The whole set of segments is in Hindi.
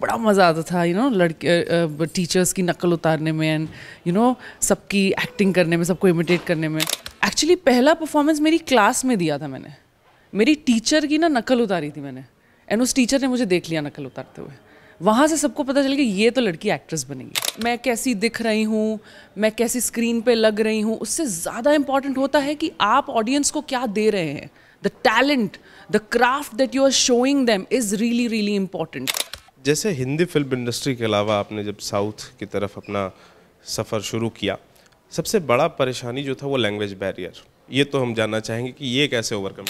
बड़ा मज़ा आता था यू नो लड़के टीचर्स की नकल उतारने में एंड यू नो सबकी एक्टिंग करने में सबको इमिटेट करने में एक्चुअली पहला परफॉर्मेंस मेरी क्लास में दिया था मैंने मेरी टीचर की ना नकल उतारी थी मैंने एंड उस टीचर ने मुझे देख लिया नकल उतारते हुए वहाँ से सबको पता चल गया ये तो लड़की एक्ट्रेस बनेगी मैं कैसी दिख रही हूँ मैं कैसी स्क्रीन पे लग रही हूँ उससे ज़्यादा इंपॉर्टेंट होता है कि आप ऑडियंस को क्या दे रहे हैं the talent the craft that you are showing them is really really important जैसे हिंदी फिल्म इंडस्ट्री के अलावा आपने जब साउथ की तरफ अपना सफ़र शुरू किया सबसे बड़ा परेशानी जो था वो लैंग्वेज बैरियर ये तो हम जानना चाहेंगे कि ये कैसे ओवरकम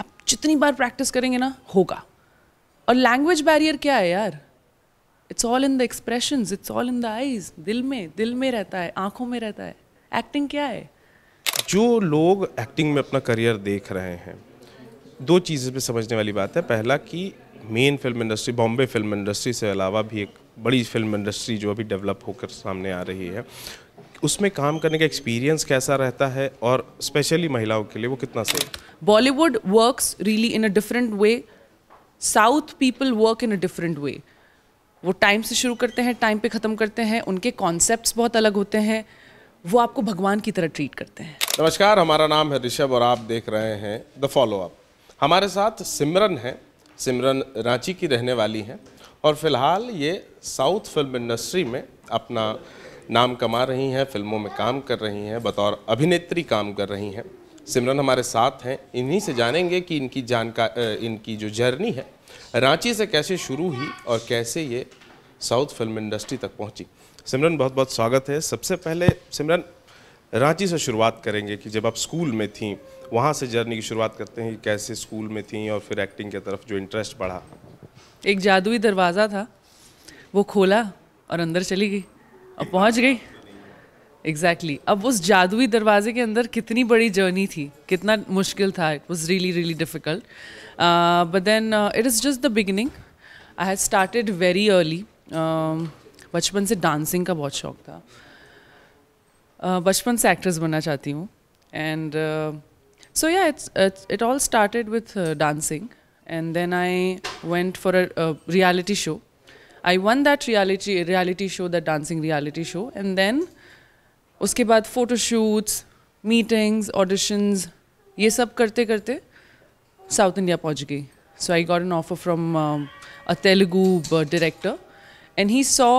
आप जितनी बार प्रैक्टिस करेंगे ना होगा और लैंग्वेज बैरियर क्या है यार it's all in the expression it's all in the eyes दिल में दिल में रहता है आंखों में रहता है एक्टिंग क्या है जो लोग एक्टिंग में अपना करियर देख रहे हैं दो चीज़ें पे समझने वाली बात है पहला कि main film industry Bombay film industry से अलावा भी एक बड़ी फिल्म इंडस्ट्री जो अभी डेवलप होकर सामने आ रही है उसमें काम करने का एक्सपीरियंस कैसा रहता है और स्पेशली महिलाओं के लिए वो कितना से Bollywood work really in a different way south people work in a different way वो टाइम से शुरू करते हैं टाइम पे ख़त्म करते हैं उनके कॉन्सेप्ट बहुत अलग होते हैं वो आपको भगवान की तरह ट्रीट करते हैं नमस्कार हमारा नाम है ऋषभ और आप देख रहे हैं द फॉलो अप हमारे साथ सिमरन है सिमरन रांची की रहने वाली हैं और फिलहाल ये साउथ फिल्म इंडस्ट्री में अपना नाम कमा रही हैं फिल्मों में काम कर रही हैं बतौर अभिनेत्री काम कर रही हैं सिमरन हमारे साथ हैं इन्हीं से जानेंगे कि इनकी जानका इनकी जो जर्नी है रांची से कैसे शुरू हुई और कैसे ये साउथ फिल्म इंडस्ट्री तक पहुंची सिमरन बहुत बहुत स्वागत है सबसे पहले सिमरन रांची से शुरुआत करेंगे कि जब आप स्कूल में थी वहाँ से जर्नी की शुरुआत करते हैं कि कैसे स्कूल में थी और फिर एक्टिंग की तरफ जो इंटरेस्ट बढ़ा एक जादुई दरवाज़ा था वो खोला और अंदर चली गई और पहुँच गई एग्जैक्टली exactly. अब उस जादुई दरवाजे के अंदर कितनी बड़ी जर्नी थी कितना मुश्किल था it was really really difficult but then it is just the beginning I have started very early बचपन से डांसिंग का बहुत शौक था बचपन से एक्ट्रेस बनना चाहती हूँ and so yeah it's it all started with dancing and then I went for a reality show I won that reality reality show that dancing reality show and then उसके बाद फोटोशूट्स मीटिंग्स ऑडिशंस ये सब करते करते साउथ इंडिया पहुँच गई so I got an offer from a Telugu director and he saw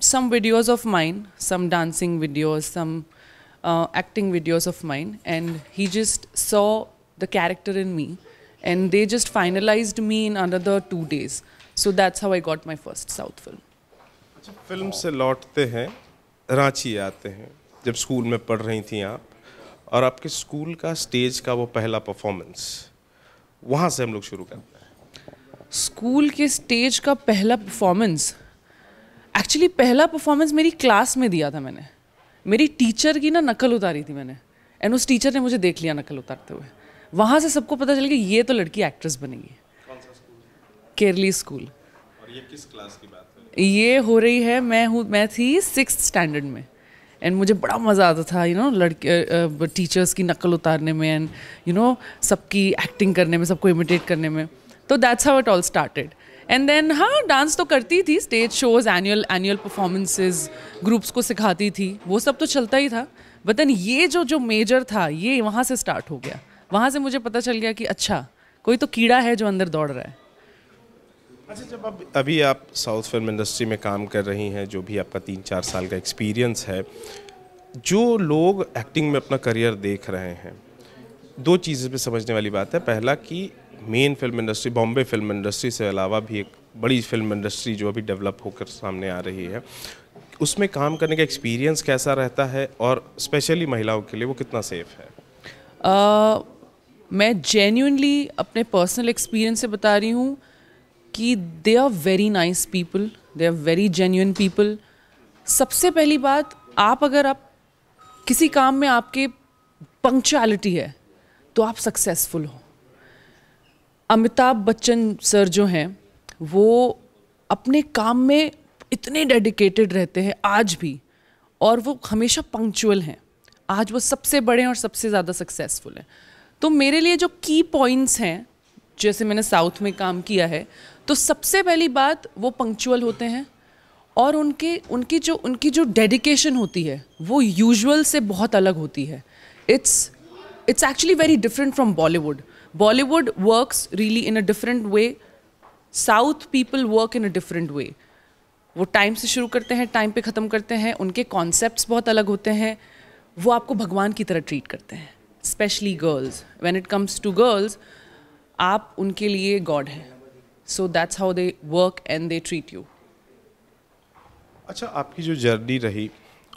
some videos of mine, some dancing videos, some uh, acting videos of mine, and he just saw the character in me, and they just finalized me in another two days. So that's how I got my first South film. Film से लौटते हैं रांची आते हैं जब स्कूल में पढ़ रही थी आप और आपके स्कूल का स्टेज का वो पहला परफॉर्मेंस वहाँ से हम लोग शुरू करते हैं स्कूल के स्टेज का पहला परफॉर्मेंस एक्चुअली पहला परफॉर्मेंस मेरी क्लास में दिया था मैंने मेरी टीचर की ना नकल उतारी थी मैंने एंड उस टीचर ने मुझे देख लिया नकल उतारते हुए वहाँ से सबको पता चल कि ये तो लड़की एक्ट्रेस बनेगी केरली स्कूल और ये किस क्लास की बात है ये हो रही है मैं हूँ मैं थी सिक्स स्टैंडर्ड में एंड मुझे बड़ा मज़ा आता था यू नो लड़के टीचर्स की नकल उतारने में एंड यू नो सबकी एक्टिंग करने में सबको इमिटेट करने में तो that's how it all started and then हाँ डांस तो करती थी stage shows annual annual performances groups को सिखाती थी वो सब तो चलता ही था बट देन ये जो जो मेजर था ये वहाँ से स्टार्ट हो गया वहाँ से मुझे पता चल गया कि अच्छा कोई तो कीड़ा है जो अंदर दौड़ रहा है अच्छा जब अब अभी आप साउथ फिल्म इंडस्ट्री में काम कर रही हैं जो भी आपका तीन चार साल का एक्सपीरियंस है जो लोग एक्टिंग में अपना करियर देख रहे हैं दो चीज़ें पे समझने वाली बात है पहला कि main film industry Bombay film industry से अलावा भी एक बड़ी फिल्म इंडस्ट्री जो अभी डेवलप होकर सामने आ रही है उसमें काम करने का एक्सपीरियंस कैसा रहता है और स्पेशली महिलाओं के लिए वो कितना सेफ है आ, मैं जेन्यूनली अपने पर्सनल एक्सपीरियंस से बता रही हूँ कि they are very nice people they are very genuine people सबसे पहली बात आप अगर आप किसी काम में आपके पंक्चुअलिटी है तो आप सक्सेसफुल हो अमिताभ बच्चन सर जो हैं वो अपने काम में इतने डेडिकेटेड रहते हैं आज भी और वो हमेशा पंक्चुअल हैं आज वो सबसे बड़े हैं और सबसे ज़्यादा सक्सेसफुल हैं तो मेरे लिए जो की पॉइंट्स हैं जैसे मैंने साउथ में काम किया है तो सबसे पहली बात वो पंक्चुअल होते हैं और उनके उनकी जो उनकी जो डेडिकेशन होती है वो यूजुअल से बहुत अलग होती है it's it's actually very different from Bollywood Bollywood works really in a different way south people work in a different way वो टाइम से शुरू करते हैं टाइम पे ख़त्म करते हैं उनके कॉन्सेप्ट बहुत अलग होते हैं वो आपको भगवान की तरह ट्रीट करते हैं specially girls when it comes to girls आप उनके लिए गॉड हैं so that's how they work and they treat you अच्छा आपकी जो जर्नी रही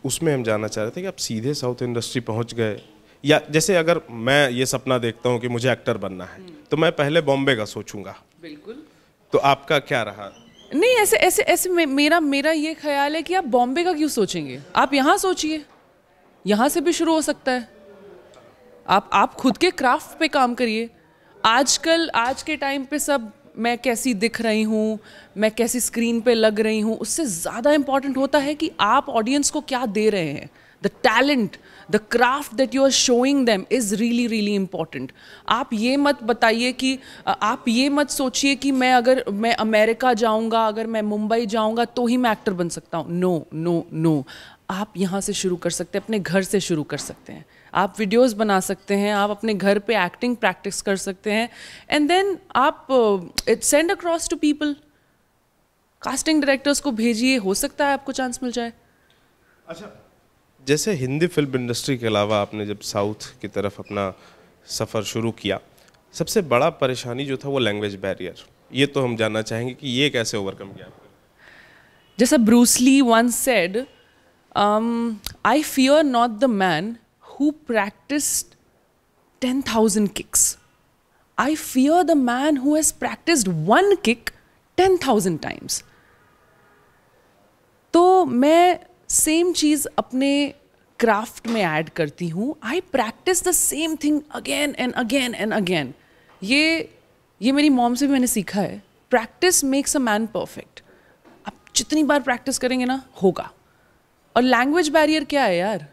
उसमें हम जानना चाह रहे थे कि आप सीधे साउथ इंडस्ट्री पहुंच गए या जैसे अगर मैं ये सपना देखता हूँ कि मुझे एक्टर बनना है हम्म। तो मैं पहले बॉम्बे का सोचूंगा बिल्कुल तो आपका क्या रहा नहीं ऐसे ऐसे ऐसे मे, मेरा मेरा ये ख्याल है कि आप बॉम्बे का क्यों सोचेंगे आप यहाँ सोचिए यहाँ से भी शुरू हो सकता है आप आप खुद के क्राफ्ट पे काम करिए आजकल आज के टाइम पे सब मैं कैसी दिख रही हूँ मैं कैसी स्क्रीन पे लग रही हूँ उससे ज़्यादा इम्पॉर्टेंट होता है कि आप ऑडियंस को क्या दे रहे हैं the talent the craft that you are showing them is really really important आप ये मत बताइए कि आप ये मत सोचिए कि मैं अगर मैं अमेरिका जाऊँगा अगर मैं मुंबई जाऊँगा तो ही मैं एक्टर बन सकता हूँ नो नो नो आप यहाँ से शुरू कर सकते हैं अपने घर से शुरू कर सकते हैं आप वीडियोस बना सकते हैं आप अपने घर पे एक्टिंग प्रैक्टिस कर सकते हैं एंड देन आप it send across to people casting directors को भेजिए हो सकता है आपको चांस मिल जाए अच्छा जैसे हिंदी फिल्म इंडस्ट्री के अलावा आपने जब साउथ की तरफ अपना सफ़र शुरू किया सबसे बड़ा परेशानी जो था वो लैंग्वेज बैरियर ये तो हम जानना चाहेंगे कि ये कैसे ओवरकम किया जैसा Bruce Lee once said I fear not the man who practice ten thousand kicks I fear the man who has practice one kick ten thousand times तो मैं सेम चीज़ अपने क्राफ्ट में ऐड करती हूँ I practice the same thing again and again and again ये ये मेरी मॉम से भी मैंने सीखा है practice makes a man perfect आप जितनी बार प्रैक्टिस करेंगे ना होगा और लैंग्वेज बैरियर क्या है यार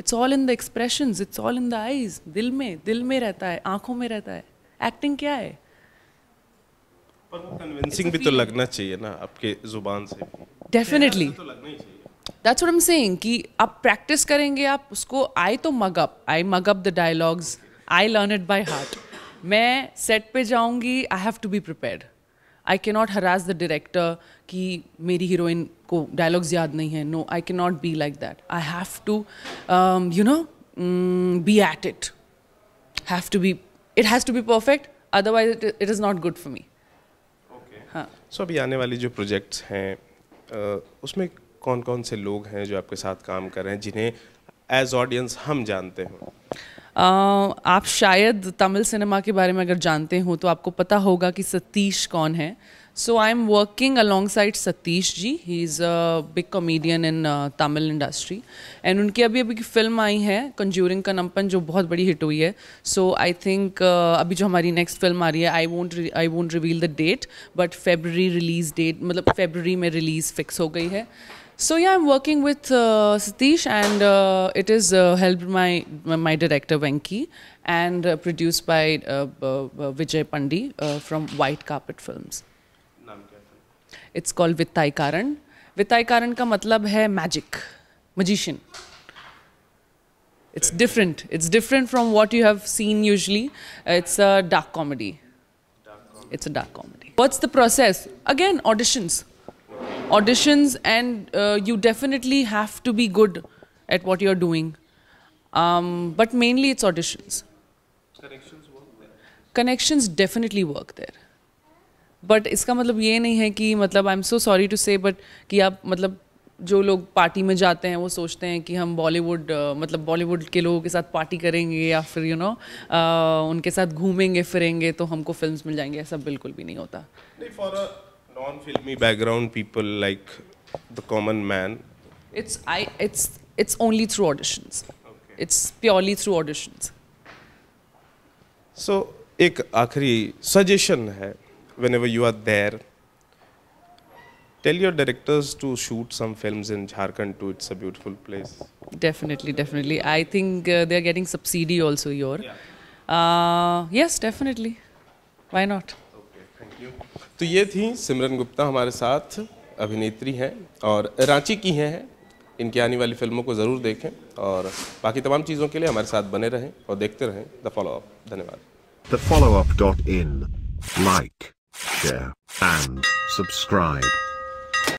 it's all in the expression it's all in the eyes दिल में दिल में रहता है आंखों में रहता है एक्टिंग क्या है पर वो कन्विंसिंग भी तो लगना चाहिए ना आपके जुबान से डेफिनेटली तो लगना ही चाहिए दैट्स व्हाट एम सेंग कि आप प्रैक्टिस करेंगे आप उसको आई तो mug up I mug up the dialogues I learn it by heart मैं सेट पे जाऊंगी I have to be prepare I can not हराज the director कि मेरी हीरोइन को डायलॉग्स याद नहीं है no I can not be like that I have to you know be at it have to be it has to be perfect otherwise it is not good for me हाँ सो अभी आने वाली जो प्रोजेक्ट्स हैं उसमें कौन कौन से लोग हैं जो आपके साथ काम कर रहे हैं जिन्हें एज ऑडियंस हम जानते हों Uh, आप शायद तमिल सिनेमा के बारे में अगर जानते हो तो आपको पता होगा कि सतीश कौन है so I am working alongside Satish ji he is a big comedian in Tamil industry and उनकी अभी अभी की फिल्म आई है कंज्यूरिंग का नंपन जो बहुत बड़ी हिट हुई है सो आई थिंक अभी जो हमारी नेक्स्ट फिल्म आ रही है I won't I won't reveal the date but February release date मतलब फेबररी में रिलीज़ फिक्स हो गई है So yeah, I'm working with uh, Satish, and uh, it is uh, helped my my director Venki, and uh, produced by uh, uh, uh, Vijay Pandi from White Carpet Films. It's called Vittai Karan. Vittai Karan ka matlab hai magic, magician. It's different. It's different from what you have seen usually. It's a dark comedy. Dark comedy. It's a dark comedy. What's the process? Again, auditions auditions and uh, you definitely have to be good at what you're doing. Um, but mainly it's auditions. Connections work there. Connections definitely work there. But इसका मतलब ये नहीं है कि मतलब I am so sorry to say but कि आप मतलब जो लोग पार्टी में जाते हैं वो सोचते हैं कि हम बॉलीवुड uh, मतलब बॉलीवुड के लोगों के साथ पार्टी करेंगे या फिर you you know know, uh, उनके साथ घूमेंगे फिरेंगे तो हमको फिल्म्स मिल जाएंगे ऐसा बिल्कुल भी नहीं होता नहीं non-filmy background people like the common man? It's, I, it's, it's only through auditions. Okay. It's purely through auditions. So, ek akhri suggestion hai, whenever you are there, tell your directors to shoot some films in Jharkhand too, it's a beautiful place. Definitely, definitely. I think uh, they're getting subsidy also, your. Uh, yes, definitely. Why not? तो ये थी सिमरन गुप्ता हमारे साथ अभिनेत्री हैं और रांची की हैं इनकी आने वाली फिल्मों को ज़रूर देखें और बाकी तमाम चीज़ों के लिए हमारे साथ बने रहें और देखते रहें द फॉलो अप धन्यवाद the follow up dot in like share and subscribe